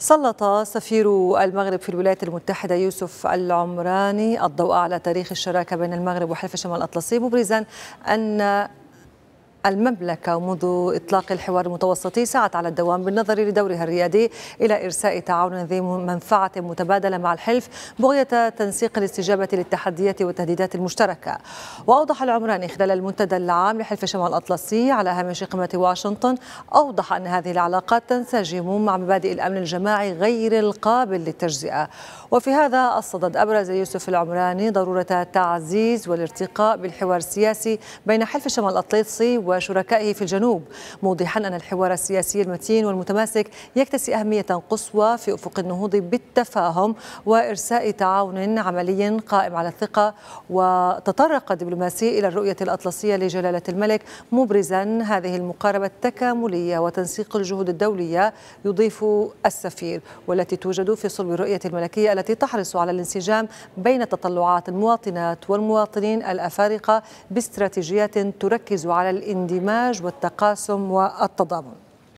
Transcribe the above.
سلط سفير المغرب في الولايات المتحدة يوسف العمراني الضوء على تاريخ الشراكة بين المغرب وحلف شمال الأطلسي مبرزا أن المملكة منذ إطلاق الحوار المتوسطي سعت على الدوام بالنظر لدورها الريادي إلى إرساء تعاون ذي منفعة متبادلة مع الحلف بغية تنسيق الاستجابة للتحديات والتهديدات المشتركة وأوضح العمراني خلال المنتدى العام لحلف شمال الأطلسي على هامش قمة واشنطن أوضح أن هذه العلاقات تنسجم مع مبادئ الأمن الجماعي غير القابل للتجزئة وفي هذا الصدد أبرز يوسف العمراني ضرورة تعزيز والارتقاء بالحوار السياسي بين حلف شمال الأطلسي و وشركائه في الجنوب موضحا أن الحوار السياسي المتين والمتماسك يكتسي أهمية قصوى في أفق النهوض بالتفاهم وإرساء تعاون عملي قائم على الثقة وتطرق الدبلوماسي إلى الرؤية الأطلسية لجلالة الملك مبرزا هذه المقاربة التكاملية وتنسيق الجهود الدولية يضيف السفير والتي توجد في صلب الرؤية الملكية التي تحرص على الانسجام بين تطلعات المواطنات والمواطنين الأفارقة باستراتيجيات تركز على الإنسان الاندماج والتقاسم والتضامن